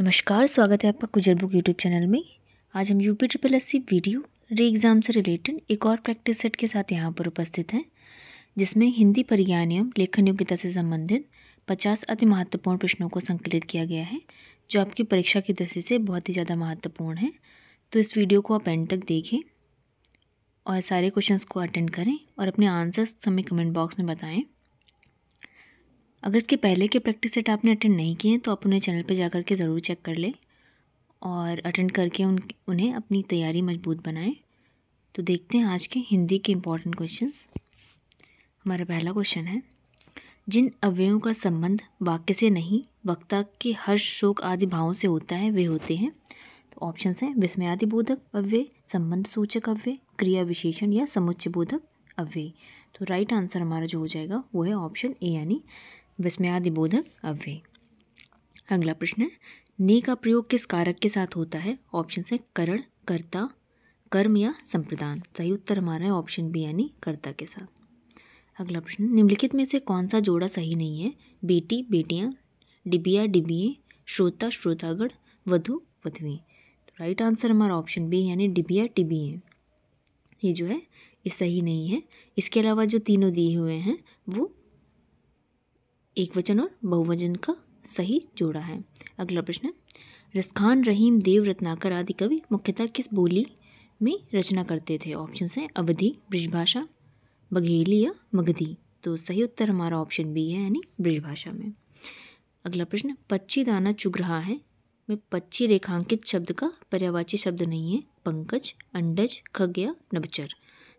नमस्कार स्वागत है आपका गुजर बुक यूट्यूब चैनल में आज हम UP triple S C video रे एग्ज़ाम से रिलेटेड एक और प्रैक्टिस सेट के साथ यहाँ पर उपस्थित हैं जिसमें हिंदी परिज्ञान एवं लेखन योग्यता से संबंधित पचास अति महत्वपूर्ण प्रश्नों को संकलित किया गया है जो आपकी परीक्षा की दृष्टि से बहुत ही ज़्यादा महत्वपूर्ण है तो इस वीडियो को आप एंड तक देखें और सारे क्वेश्चन को अटेंड करें और अपने आंसर्स हमें कमेंट बॉक्स में बताएँ अगर इसके पहले के प्रैक्टिस सेट आपने अटेंड नहीं किए हैं तो आप उन्हें चैनल पर जा के ज़रूर चेक कर लें और अटेंड करके उन उन्हें अपनी तैयारी मजबूत बनाएं तो देखते हैं आज के हिंदी के इम्पॉर्टेंट क्वेश्चंस हमारा पहला क्वेश्चन है जिन अव्ययों का संबंध वाक्य से नहीं वक्ता के हर्ष शोक आदि भावों से होता है वे होते हैं तो ऑप्शन हैं विस्मयादि बोधक अव्यय संबंध सूचक अव्यय क्रिया विशेषण या समुच्च बोधक अव्यय तो राइट आंसर हमारा जो हो जाएगा वो है ऑप्शन ए यानी विस्मयादिबोधक अव्यय अगला प्रश्न है ने का प्रयोग किस कारक के साथ होता है ऑप्शन है करण कर्ता कर्म या संप्रदान सही उत्तर हमारा है ऑप्शन बी यानी कर्ता के साथ अगला प्रश्न निम्नलिखित में से कौन सा जोड़ा सही नहीं है बेटी बेटियाँ डिबिया डिबिए श्रोता श्रोतागढ़ वधु वधवी तो राइट आंसर हमारा ऑप्शन बी यानी डिबिया डिबिए ये जो है ये सही नहीं है इसके अलावा जो तीनों दिए हुए हैं वो एक वचन और बहुवचन का सही जोड़ा है अगला प्रश्न रसखान रहीम देव रत्नाकर आदि कवि मुख्यतः किस बोली में रचना करते थे ऑप्शन हैं अवधि ब्रिजभाषा बघेली या मगधी तो सही उत्तर हमारा ऑप्शन बी है यानी ब्रिजभाषा में अगला प्रश्न पक्षी दाना चुग रहा है में पक्षी रेखांकित शब्द का पर्यावाची शब्द नहीं है पंकज अंडज खग या नबचर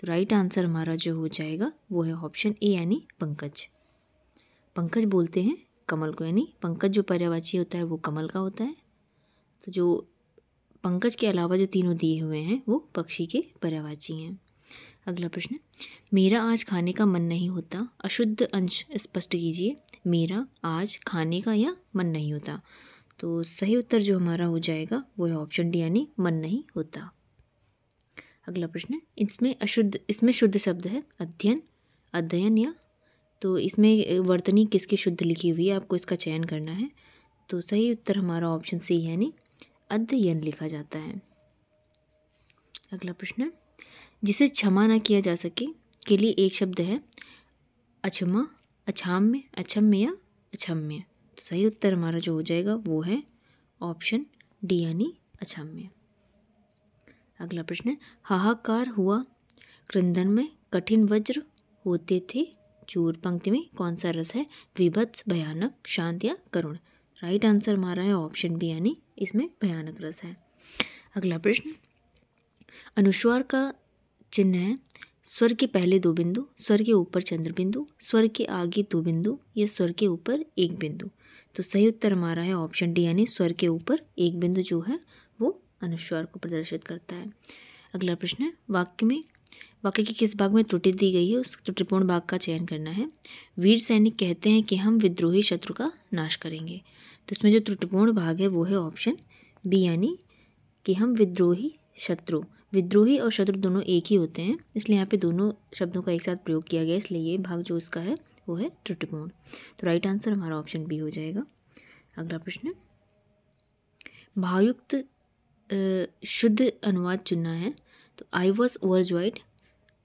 तो राइट आंसर हमारा जो हो जाएगा वो है ऑप्शन ए यानी पंकज पंकज बोलते हैं कमल को यानी पंकज जो पर्यावाची होता है वो कमल का होता है तो जो पंकज के अलावा जो तीनों दिए हुए हैं वो पक्षी के पर्यावाची हैं अगला प्रश्न मेरा आज खाने का मन नहीं होता अशुद्ध अंश स्पष्ट कीजिए मेरा आज खाने का या मन नहीं होता तो सही उत्तर जो हमारा हो जाएगा वो है ऑप्शन डी यानी मन नहीं होता अगला प्रश्न इसमें अशुद्ध इसमें शुद्ध शब्द है अध्ययन अध्ययन या तो इसमें वर्तनी किसकी शुद्ध लिखी हुई है आपको इसका चयन करना है तो सही उत्तर हमारा ऑप्शन सी यानी अध्ययन लिखा जाता है अगला प्रश्न जिसे क्षमा ना किया जा सके के लिए एक शब्द है अक्षमा अक्षाम्य अक्षम्य या अक्षम्य तो सही उत्तर हमारा जो हो जाएगा वो है ऑप्शन डी यानी अक्षम्य अगला प्रश्न हाहाकार हुआ क्रंदन में कठिन वज्र होते थे चूर पंक्ति में कौन सा रस है विभत्स भयानक शांत या करुण राइट आंसर हमारा है ऑप्शन बी यानी इसमें भयानक रस है अगला प्रश्न अनुस्वार का चिन्ह है स्वर के पहले दो बिंदु स्वर के ऊपर चंद्र बिंदु स्वर के आगे दो बिंदु या स्वर के ऊपर एक बिंदु तो सही उत्तर हमारा है ऑप्शन डी यानी स्वर के ऊपर एक बिंदु जो है वो अनुस्वार को प्रदर्शित करता है अगला प्रश्न है वाक्य में वाक्य के किस भाग में त्रुटि दी गई है उस त्रुटिपूर्ण भाग का चयन करना है वीर सैनिक कहते हैं कि हम विद्रोही शत्रु का नाश करेंगे तो इसमें जो त्रुटिपूर्ण भाग है वो है ऑप्शन बी यानी कि हम विद्रोही शत्रु विद्रोही और शत्रु दोनों एक ही होते हैं इसलिए यहाँ पे दोनों शब्दों का एक साथ प्रयोग किया गया इसलिए ये भाग जो इसका है वो है त्रुटिपूर्ण तो राइट आंसर हमारा ऑप्शन बी हो जाएगा अगला प्रश्न भावयुक्त शुद्ध अनुवाद चुनना है तो आई वॉज ओवरजॉयड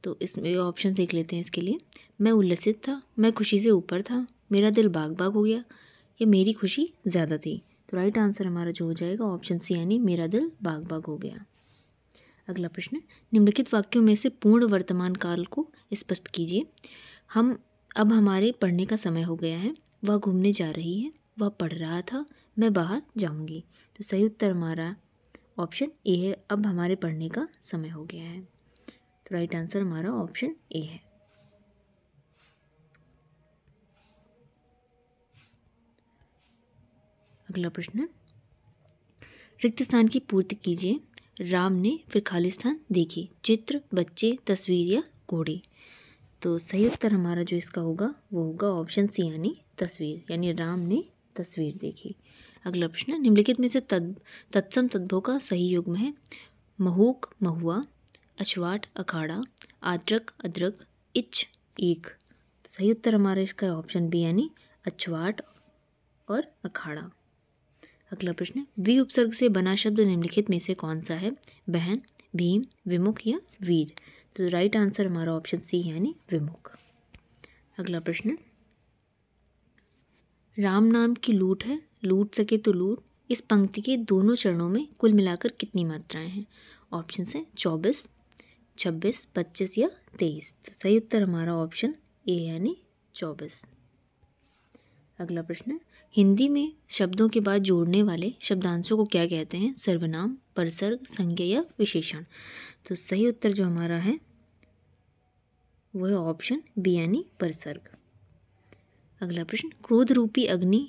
तो इसमें ऑप्शन देख लेते हैं इसके लिए मैं उल्लसित था मैं खुशी से ऊपर था मेरा दिल बाग बाग हो गया या मेरी खुशी ज़्यादा थी तो राइट आंसर हमारा जो हो जाएगा ऑप्शन सी यानी मेरा दिल बाग बाग हो गया अगला प्रश्न निम्नलिखित वाक्यों में से पूर्ण वर्तमान काल को स्पष्ट कीजिए हम अब हमारे पढ़ने का समय हो गया है वह घूमने जा रही है वह पढ़ रहा था मैं बाहर जाऊंगी तो सही उत्तर हमारा ऑप्शन ए है अब हमारे पढ़ने का समय हो गया है तो राइट आंसर हमारा ऑप्शन ए है अगला प्रश्न रिक्त स्थान की पूर्ति कीजिए राम ने फिर खाली स्थान देखी चित्र बच्चे तस्वीर या घोड़े तो सही उत्तर हमारा जो इसका होगा वो होगा ऑप्शन सी यानी तस्वीर यानी राम ने तस्वीर देखी अगला प्रश्न निम्नलिखित में से तद तत्सम तद्भव का सही युग्म है महूक महुआ अछवाट अखाड़ा आद्रक अद्रक इच एक सही उत्तर हमारा इसका ऑप्शन बी यानी अछवाट और अखाड़ा अगला प्रश्न वी उपसर्ग से बना शब्द निम्नलिखित में से कौन सा है बहन भीम विमुख या वीर तो राइट आंसर हमारा ऑप्शन सी यानी विमुख अगला प्रश्न राम नाम की लूट है लूट सके तो लूट इस पंक्ति के दोनों चरणों में कुल मिलाकर कितनी मात्राएं हैं ऑप्शन हैं चौबीस छब्बीस पच्चीस या तेईस तो सही उत्तर हमारा ऑप्शन ए यानी चौबीस अगला प्रश्न हिंदी में शब्दों के बाद जोड़ने वाले शब्दांशों को क्या कहते हैं सर्वनाम परसर्ग संज्ञा या विशेषण तो सही उत्तर जो हमारा है वो है ऑप्शन बी यानी परसर्ग अगला प्रश्न क्रोध रूपी अग्नि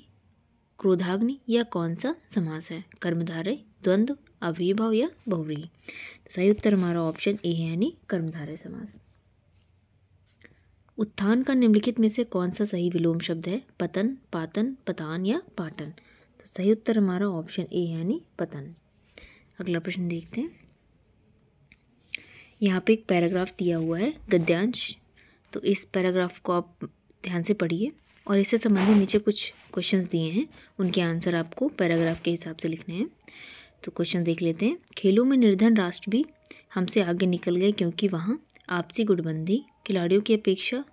क्रोधाग्नि या कौन सा समास है कर्मधारय द्वंद्व अभिभाव या बहुरी तो सही उत्तर हमारा ऑप्शन ए है यानी कर्मधारय समास उत्थान का निम्नलिखित में से कौन सा सही विलोम शब्द है पतन पातन पतान या पाटन तो सही उत्तर हमारा ऑप्शन ए है यानी पतन अगला प्रश्न देखते हैं यहाँ पे एक पैराग्राफ दिया हुआ है गद्यांश तो इस पैराग्राफ को आप ध्यान से पढ़िए और इससे संबंधित नीचे कुछ क्वेश्चन दिए हैं उनके आंसर आपको पैराग्राफ के हिसाब से लिखने हैं तो क्वेश्चन देख लेते हैं खेलों में निर्धन राष्ट्र भी हमसे आगे निकल गए क्योंकि वहाँ आपसी गुटबंदी खिलाड़ियों की अपेक्षा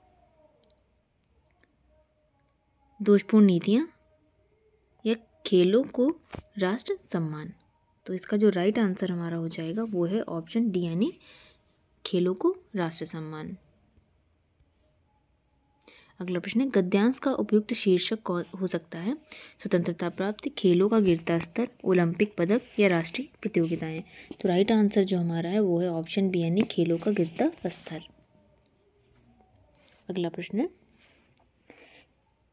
दोषपूर्ण नीतियाँ या खेलों को राष्ट्र सम्मान तो इसका जो राइट आंसर हमारा हो जाएगा वो है ऑप्शन डी यानी खेलों को राष्ट्र सम्मान अगला प्रश्न है गद्यांश का उपयुक्त शीर्षक कौन हो सकता है स्वतंत्रता प्राप्त खेलों का गिरता स्तर ओलंपिक पदक या राष्ट्रीय प्रतियोगिताएं तो राइट आंसर जो हमारा है वो है ऑप्शन बी यानी खेलों का गिरता स्तर अगला प्रश्न है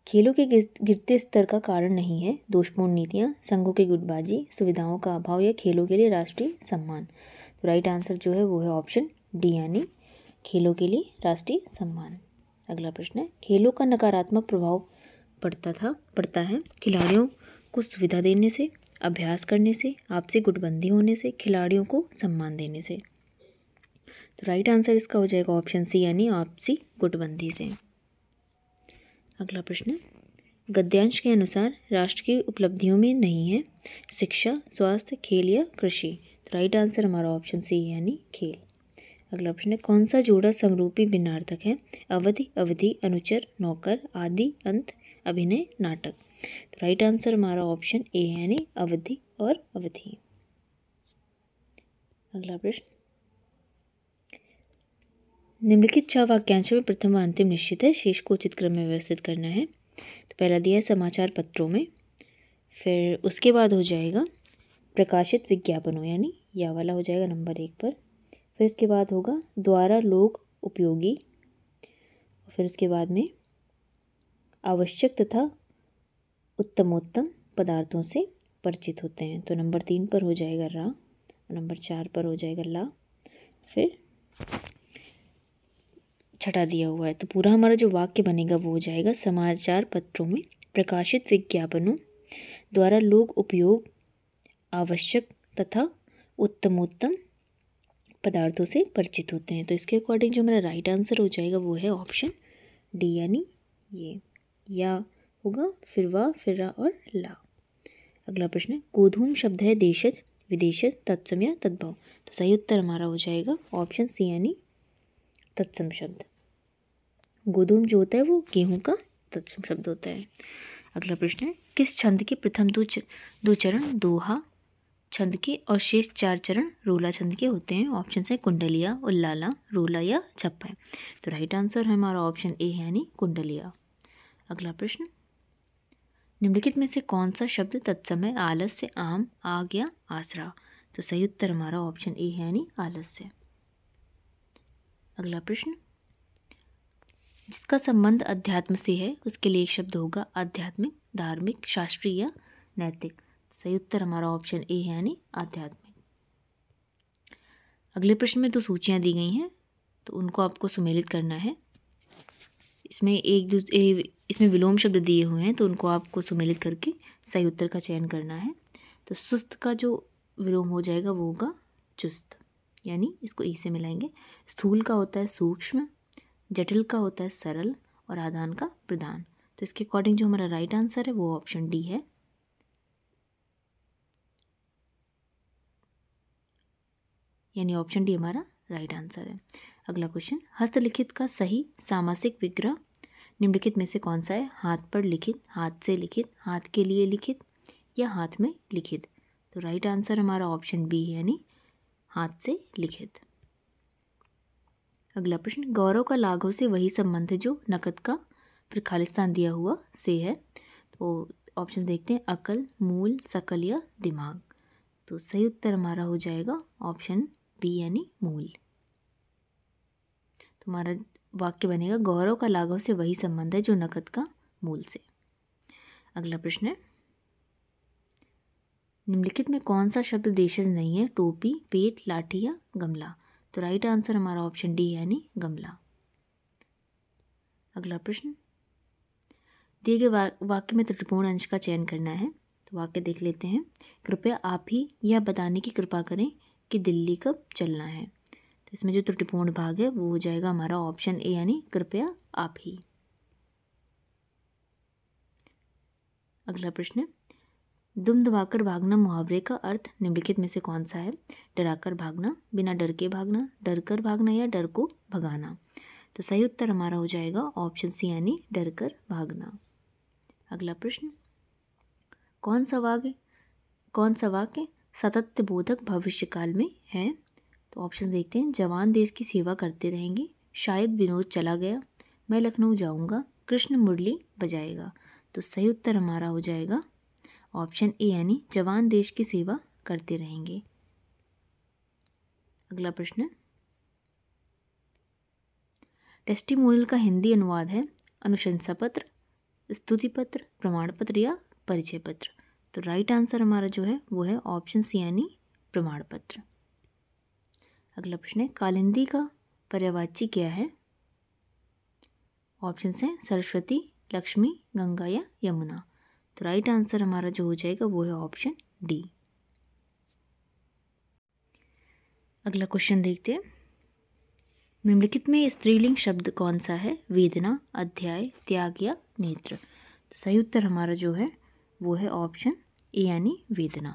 खेलों के गिरते स्तर का कारण नहीं है दोषपूर्ण नीतियाँ संघों की गुटबाजी सुविधाओं का अभाव या खेलों के लिए राष्ट्रीय सम्मान तो राइट आंसर जो है वो है ऑप्शन डी यानी खेलों के लिए राष्ट्रीय सम्मान अगला प्रश्न है खेलों का नकारात्मक प्रभाव पड़ता था पड़ता है खिलाड़ियों को सुविधा देने से अभ्यास करने से आपसी गुटबंदी होने से खिलाड़ियों को सम्मान देने से तो राइट आंसर इसका हो जाएगा ऑप्शन सी यानी आपसी गुटबंदी से अगला प्रश्न गद्यांश के अनुसार राष्ट्र की उपलब्धियों में नहीं है शिक्षा स्वास्थ्य खेल या कृषि तो राइट आंसर हमारा ऑप्शन सी यानी खेल अगला प्रश्न है कौन सा जोड़ा समरूपी बिनार्थक है अवधि अवधि अनुचर नौकर आदि अंत अभिनय नाटक तो राइट आंसर हमारा ऑप्शन ए है यानी अवधि और अवधि अगला प्रश्न निम्नलिखित छह वाक्यांशों में प्रथम व अंतिम निश्चित है शेष को उचित क्रम में व्यवस्थित करना है तो पहला दिया है समाचार पत्रों में फिर उसके बाद हो जाएगा प्रकाशित विज्ञापनों यानी यह वाला हो जाएगा नंबर एक पर फिर इसके बाद होगा द्वारा लोक उपयोगी फिर उसके बाद में आवश्यक तथा उत्तमोत्तम पदार्थों से परिचित होते हैं तो नंबर तीन पर हो जाएगा रा नंबर चार पर हो जाएगा ला फिर छटा दिया हुआ है तो पूरा हमारा जो वाक्य बनेगा वो हो जाएगा समाचार पत्रों में प्रकाशित विज्ञापनों द्वारा लोग उपयोग आवश्यक तथा उत्तमोत्तम पदार्थों से परिचित होते हैं तो इसके अकॉर्डिंग जो मेरा राइट आंसर हो जाएगा वो है ऑप्शन डी यानी ये या होगा फिरवा फिरा और ला अगला प्रश्न है गोधूम शब्द है देशज विदेशज तत्सम या तद्भव तो सही उत्तर हमारा हो जाएगा ऑप्शन सी यानी तत्सम शब्द गोधूम जो होता है वो गेहूँ का तत्सम शब्द होता है अगला प्रश्न है किस छंद के प्रथम दो दो चरण दोहा छंद के और शेष चार चरण रूला छंद के होते हैं ऑप्शन है कुंडलिया उल्लाला रूला या छप्पा तो राइट आंसर है हमारा ऑप्शन ए यानी कुंडलिया अगला प्रश्न निम्नलिखित में से कौन सा शब्द तत्समय आलस्य आम आग या आसरा तो सही उत्तर हमारा ऑप्शन ए है यानी आलस्य अगला प्रश्न जिसका संबंध अध्यात्म से है उसके लिए एक शब्द होगा आध्यात्मिक धार्मिक शास्त्रीय या नैतिक सही उत्तर हमारा ऑप्शन ए है यानी आध्यात्मिक अगले प्रश्न में दो सूचियाँ दी गई हैं तो उनको आपको सुमेलित करना है इसमें एक दूसरे इसमें विलोम शब्द दिए हुए हैं तो उनको आपको सुमेलित करके सही उत्तर का चयन करना है तो सुस्त का जो विलोम हो जाएगा वो होगा चुस्त यानी इसको ई e से मिलाएंगे स्थूल का होता है सूक्ष्म जटिल का होता है सरल और आधान का प्रधान तो इसके अकॉर्डिंग जो हमारा राइट आंसर है वो ऑप्शन डी है यानी ऑप्शन डी हमारा राइट आंसर है अगला क्वेश्चन हस्तलिखित का सही सामासिक विग्रह निम्नलिखित में से कौन सा है हाथ पर लिखित हाथ से लिखित हाथ के लिए लिखित या हाथ में लिखित तो राइट आंसर हमारा ऑप्शन बी यानी हाथ से लिखित अगला प्रश्न गौरव का लाघव से वही संबंध है जो नकद का फिर खालिस्तान दिया हुआ से है तो ऑप्शन देखते हैं अकल मूल सकल या दिमाग तो सही उत्तर हमारा हो जाएगा ऑप्शन बी यानी मूल तुम्हारा वाक्य बनेगा गौरव का लाघव से वही संबंध है जो नकद का मूल से अगला प्रश्न है निम्नलिखित में कौन सा शब्द देशज नहीं है टोपी पेट लाठी या गमला तो राइट आंसर हमारा ऑप्शन डी यानी गमला अगला प्रश्न दिए गए वा, वाक्य में त्रुटिपूर्ण अंश का चयन करना है तो वाक्य देख लेते हैं कृपया आप ही यह बताने की कृपा करें कि दिल्ली कब चलना है तो इसमें जो त्रुटिपूर्ण भाग है वो हो जाएगा हमारा ऑप्शन ए यानी कृपया आप ही अगला प्रश्न दुम दबाकर भागना मुहावरे का अर्थ निम्नलिखित में से कौन सा है डराकर भागना बिना डर के भागना डर कर भागना या डर को भगाना तो सही उत्तर हमारा हो जाएगा ऑप्शन सी यानी डर कर भागना अगला प्रश्न कौन सा वाक्य कौन सा वाक्य सतत्य बोधक भविष्य काल में हैं तो ऑप्शन देखते हैं जवान देश की सेवा करते रहेंगे शायद विनोद चला गया मैं लखनऊ जाऊंगा कृष्ण मुरली बजाएगा तो सही उत्तर हमारा हो जाएगा ऑप्शन ए यानी जवान देश की सेवा करते रहेंगे अगला प्रश्न टेस्टिमोनियल का हिंदी अनुवाद है अनुशंसा पत्र स्तुति पत्र प्रमाण पत्र या परिचय पत्र तो राइट आंसर हमारा जो है वो है ऑप्शन सी यानी प्रमाण पत्र अगला प्रश्न है कालिंदी का पर्यावाची क्या है ऑप्शन है सरस्वती लक्ष्मी गंगा या यमुना तो राइट आंसर हमारा जो हो जाएगा वो है ऑप्शन डी अगला क्वेश्चन देखते हैं निम्नलिखित में स्त्रीलिंग शब्द कौन सा है वेदना अध्याय त्याग या नेत्र तो सही उत्तर हमारा जो है वो है ऑप्शन ए यानी वेदना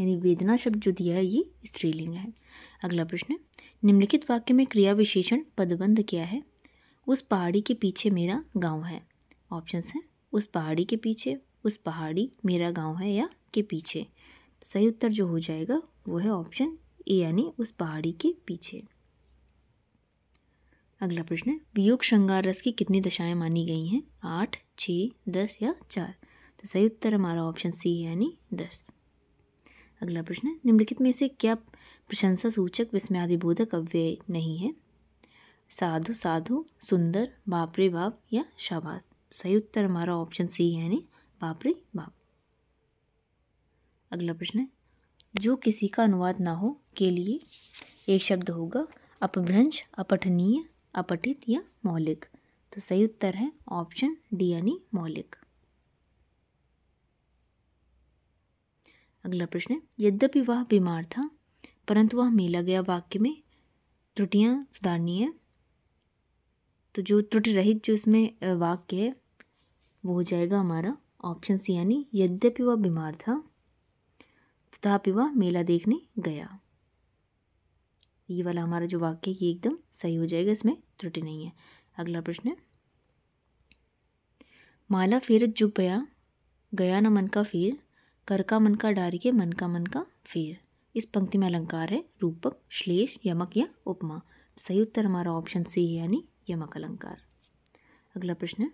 यानी वेदना शब्द जो दिया है ये स्त्रीलिंग है अगला प्रश्न निम्नलिखित वाक्य में क्रिया विशेषण पदबंध क्या है उस पहाड़ी के पीछे मेरा गांव है ऑप्शंस हैं उस पहाड़ी के पीछे उस पहाड़ी मेरा गांव है या के पीछे तो सही उत्तर जो हो जाएगा वो है ऑप्शन ए यानी उस पहाड़ी के पीछे अगला प्रश्न वियोग श्रृंगार रस की कितनी दशाएं मानी गई हैं आठ छः दस या चार तो सही उत्तर हमारा ऑप्शन सी है यानी दस अगला प्रश्न निम्नलिखित में से क्या प्रशंसा सूचक विस्मयादि अव्यय नहीं है साधु साधु सुंदर बापरे बाप या शाबाश तो सही उत्तर हमारा ऑप्शन सी है यानी बापरे बाप अगला प्रश्न जो किसी का अनुवाद ना हो के लिए एक शब्द होगा अपभ्रंश अपठनीय अपठित या मौलिक तो सही उत्तर है ऑप्शन डी यानी मौलिक अगला प्रश्न यद्यपि वह बीमार था परंतु वह मेला गया वाक्य में त्रुटियाँ सुधारनी है तो जो त्रुटि रहित जो इसमें वाक्य है वो हो जाएगा हमारा ऑप्शन सी यानी यद्यपि वह बीमार था तथापि वह मेला देखने गया ये वाला हमारा जो वाक्य है ये एकदम सही हो जाएगा इसमें त्रुटि नहीं है अगला प्रश्न माला फेरत जुग गया गया न मन का फेर कर का मन का डारी के मन का मन का फेर इस पंक्ति में अलंकार है रूपक श्लेष यमक या उपमा तो सही उत्तर हमारा ऑप्शन सी है यानी यमक अलंकार अगला प्रश्न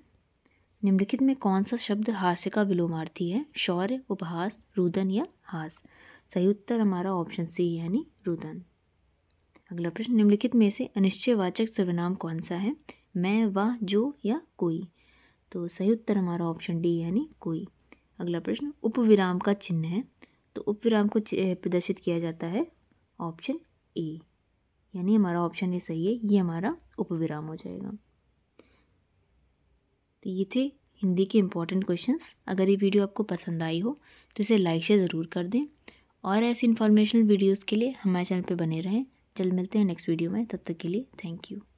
निम्नलिखित में कौन सा शब्द हास्य का विलोमार्थी है शौर्य उपहास रुदन या हास सही उत्तर हमारा ऑप्शन सी यानी रुदन अगला प्रश्न निम्नलिखित में से अनिश्चयवाचक सर्वनाम कौन सा है मैं वह जो या कोई तो सही उत्तर हमारा ऑप्शन डी यानी कोई अगला प्रश्न उपविराम का चिन्ह है तो उपविराम को प्रदर्शित किया जाता है ऑप्शन ए यानी हमारा ऑप्शन ये सही है ये हमारा उपविराम हो जाएगा तो ये थे हिंदी के इम्पॉर्टेंट क्वेश्चंस अगर ये वीडियो आपको पसंद आई हो तो इसे लाइक शेयर ज़रूर कर दें और ऐसे इन्फॉर्मेशनल वीडियोज़ के लिए हमारे चैनल पर बने रहें जल्द मिलते हैं नेक्स्ट वीडियो में तब तक के लिए थैंक यू